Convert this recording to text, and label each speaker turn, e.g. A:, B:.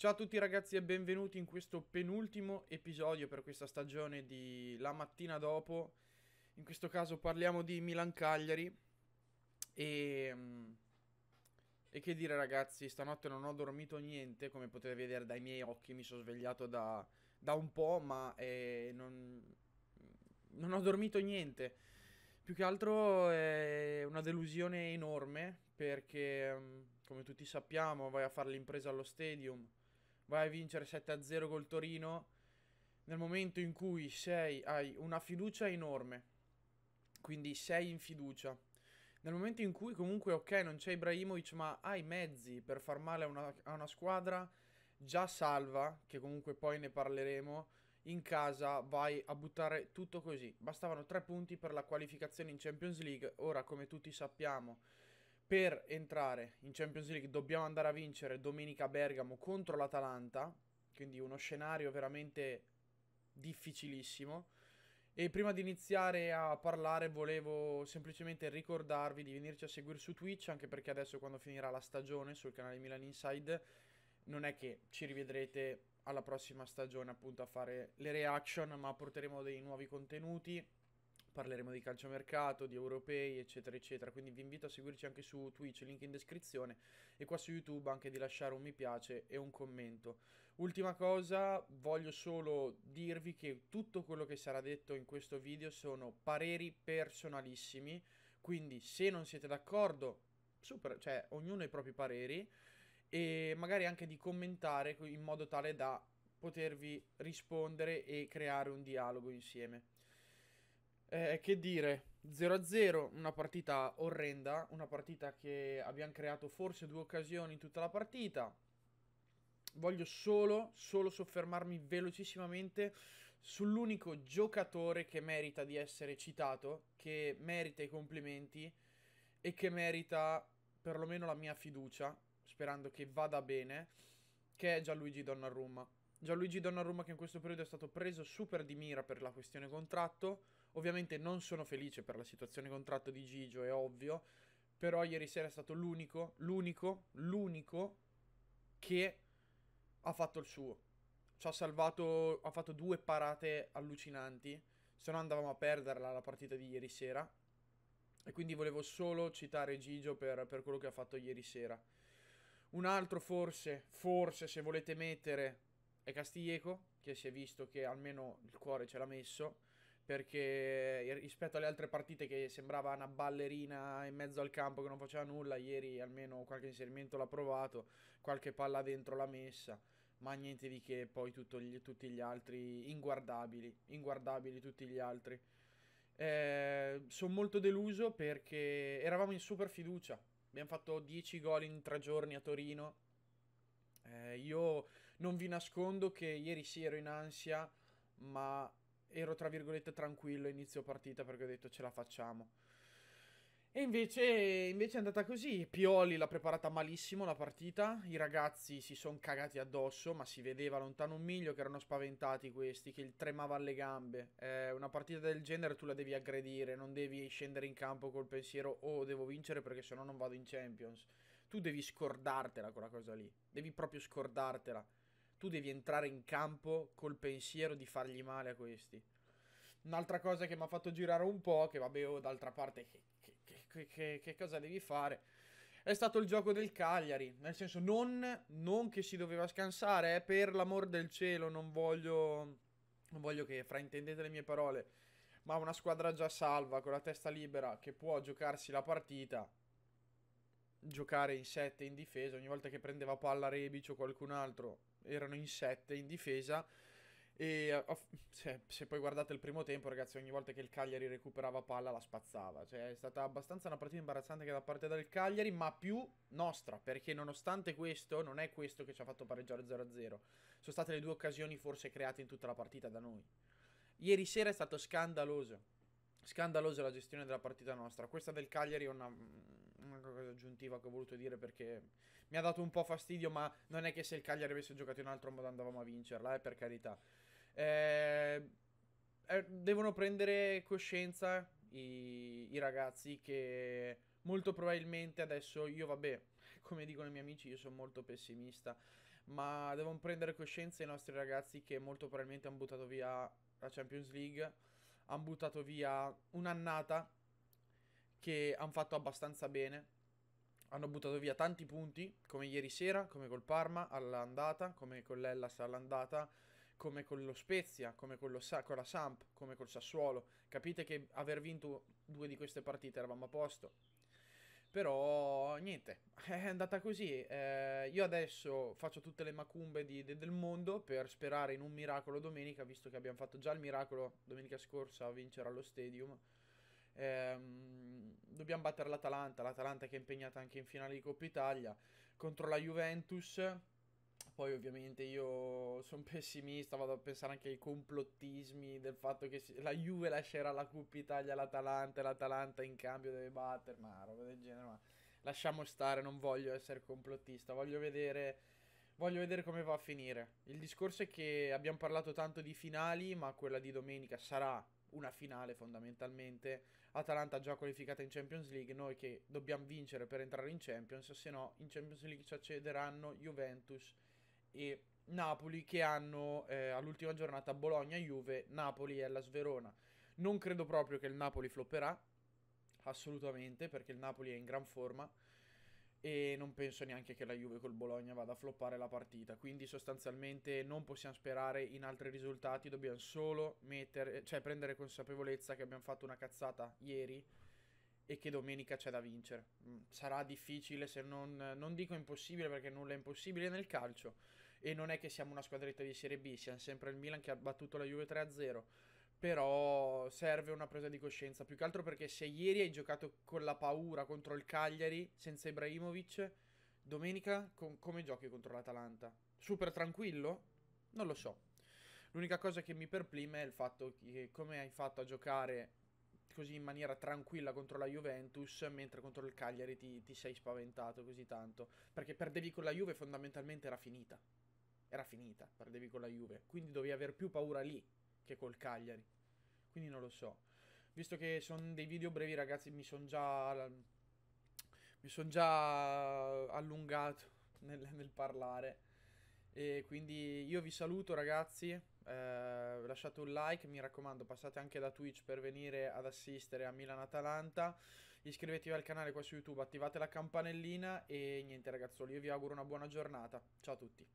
A: Ciao a tutti ragazzi e benvenuti in questo penultimo episodio per questa stagione di La mattina dopo. In questo caso parliamo di Milan Cagliari e, mm, e che dire ragazzi, stanotte non ho dormito niente, come potete vedere dai miei occhi, mi sono svegliato da, da un po', ma eh, non, non, ho dormito niente. Più che altro è una delusione enorme perché, mm, come tutti sappiamo, vai a fare l'impresa allo stadium vai a vincere 7-0 col Torino, nel momento in cui sei, hai una fiducia enorme, quindi sei in fiducia, nel momento in cui comunque ok non c'è Ibrahimovic ma hai mezzi per far male a una, a una squadra già salva, che comunque poi ne parleremo, in casa vai a buttare tutto così. Bastavano tre punti per la qualificazione in Champions League, ora come tutti sappiamo per entrare in Champions League dobbiamo andare a vincere domenica Bergamo contro l'Atalanta, quindi uno scenario veramente difficilissimo. E prima di iniziare a parlare volevo semplicemente ricordarvi di venirci a seguire su Twitch, anche perché adesso quando finirà la stagione sul canale Milan Inside non è che ci rivedrete alla prossima stagione appunto a fare le reaction, ma porteremo dei nuovi contenuti, parleremo di calciomercato, di europei, eccetera, eccetera. Quindi vi invito a seguirci anche su Twitch, link in descrizione, e qua su YouTube anche di lasciare un mi piace e un commento. Ultima cosa, voglio solo dirvi che tutto quello che sarà detto in questo video sono pareri personalissimi, quindi se non siete d'accordo, super, cioè ognuno ha i propri pareri, e magari anche di commentare in modo tale da potervi rispondere e creare un dialogo insieme. Eh, che dire, 0-0, una partita orrenda, una partita che abbiamo creato forse due occasioni in tutta la partita. Voglio solo, solo soffermarmi velocissimamente sull'unico giocatore che merita di essere citato, che merita i complimenti e che merita perlomeno la mia fiducia, sperando che vada bene, che è Gianluigi Donnarumma. Gianluigi Donnarumma che in questo periodo è stato preso super di mira per la questione contratto. Ovviamente non sono felice per la situazione contratto di Gigio, è ovvio, però ieri sera è stato l'unico, l'unico, l'unico che ha fatto il suo. Ci ha salvato, ha fatto due parate allucinanti, se no andavamo a perderla la partita di ieri sera. E quindi volevo solo citare Gigio per, per quello che ha fatto ieri sera. Un altro forse, forse se volete mettere è Castiglieco, che si è visto che almeno il cuore ce l'ha messo, perché rispetto alle altre partite che sembrava una ballerina in mezzo al campo che non faceva nulla, ieri almeno qualche inserimento l'ha provato, qualche palla dentro l'ha messa, ma niente di che poi gli, tutti gli altri inguardabili, inguardabili tutti gli altri. Eh, sono molto deluso perché eravamo in super fiducia, abbiamo fatto 10 gol in 3 giorni a Torino, eh, io non vi nascondo che ieri sì ero in ansia, ma ero tra virgolette tranquillo inizio partita perché ho detto ce la facciamo. E invece, invece, è andata così. Pioli l'ha preparata malissimo la partita. I ragazzi si sono cagati addosso, ma si vedeva lontano un miglio che erano spaventati questi, che il tremava alle gambe. Eh, una partita del genere tu la devi aggredire, non devi scendere in campo col pensiero oh devo vincere perché sennò non vado in Champions. Tu devi scordartela quella cosa lì. Devi proprio scordartela tu devi entrare in campo col pensiero di fargli male a questi. Un'altra cosa che mi ha fatto girare un po', che vabbè, oh, d'altra parte, che, che, che, che, cosa devi fare? È stato il gioco del Cagliari, nel senso non, non che si doveva scansare, eh, per l'amor del cielo, non voglio, non voglio che fraintendete le mie parole, ma una squadra già salva, con la testa libera, che può giocarsi la partita, giocare in sette in difesa, ogni volta che prendeva palla Rebic o qualcun altro, erano in sette in difesa. E eh, se, se, poi guardate il primo tempo, ragazzi, ogni volta che il Cagliari recuperava palla la spazzava. Cioè, è stata abbastanza una partita imbarazzante che da parte del Cagliari, ma più nostra, perché nonostante questo, non è questo che ci ha fatto pareggiare 0-0. Sono state le due occasioni forse create in tutta la partita da noi. Ieri sera è stato scandaloso. Scandalosa la gestione della partita nostra. Questa del Cagliari è una mm, una cosa aggiuntiva che ho voluto dire perché mi ha dato un po' fastidio, ma non è che se il Cagliari avesse giocato in un altro modo andavamo a vincerla, eh, per carità. Eh, eh, devono prendere coscienza i, i ragazzi che molto probabilmente adesso io, vabbè, come dicono i miei amici, io sono molto pessimista, ma devono prendere coscienza i nostri ragazzi che molto probabilmente hanno buttato via la Champions League, hanno buttato via un'annata che hanno fatto abbastanza bene. Hanno buttato via tanti punti, come ieri sera, come col Parma all'andata, come con l'Ellas all'andata, come con lo Spezia, come con, lo Sa- con la Samp, come col Sassuolo. Capite che aver vinto due di queste partite eravamo a posto. Però niente, è andata così. Eh, io adesso faccio tutte le macumbe di, de, del mondo per sperare in un miracolo domenica, visto che abbiamo fatto già il miracolo domenica scorsa a vincere allo stadium. Ehm, dobbiamo battere l'Atalanta, l'Atalanta che è impegnata anche in finale di Coppa Italia contro la Juventus. Poi ovviamente io sono pessimista, vado a pensare anche ai complottismi del fatto che la Juve lascerà la Coppa Italia all'Atalanta e l'Atalanta in cambio deve battere, ma roba del genere, ma lasciamo stare, non voglio essere complottista, voglio vedere, voglio vedere come va a finire. Il discorso è che abbiamo parlato tanto di finali, ma quella di domenica sarà una finale fondamentalmente. Atalanta già qualificata in Champions League, noi che dobbiamo vincere per entrare in Champions, se no in Champions League ci accederanno Juventus e Napoli che hanno eh, all'ultima giornata Bologna-Juve, Napoli e la Sverona. Non credo proprio che il Napoli flopperà, assolutamente, perché il Napoli è in gran forma e non penso neanche che la Juve col Bologna vada a floppare la partita, quindi sostanzialmente non possiamo sperare in altri risultati, dobbiamo solo mettere, cioè prendere consapevolezza che abbiamo fatto una cazzata ieri e che domenica c'è da vincere. Mm, sarà difficile se non, non dico impossibile perché nulla è impossibile nel calcio e non è che siamo una squadretta di Serie B, siamo sempre il Milan che ha battuto la Juve 3-0. Però serve una presa di coscienza, più che altro perché se ieri hai giocato con la paura contro il Cagliari senza Ibrahimovic, domenica com- come giochi contro l'Atalanta? Super tranquillo? Non lo so. L'unica cosa che mi perplime è il fatto che come hai fatto a giocare così in maniera tranquilla contro la Juventus, mentre contro il Cagliari ti, ti, sei spaventato così tanto. Perché perdevi con la Juve fondamentalmente era finita. Era finita, perdevi con la Juve. Quindi dovevi aver più paura lì che col Cagliari. Quindi non lo so. Visto che sono dei video brevi, ragazzi, mi sono già. Mi sono già allungato nel, nel, parlare. E quindi io vi saluto, ragazzi. Eh, lasciate un like, mi raccomando, passate anche da Twitch per venire ad assistere a Milan Atalanta. Iscrivetevi al canale qua su YouTube, attivate la campanellina. E niente, ragazzoli, io vi auguro una buona giornata. Ciao a tutti.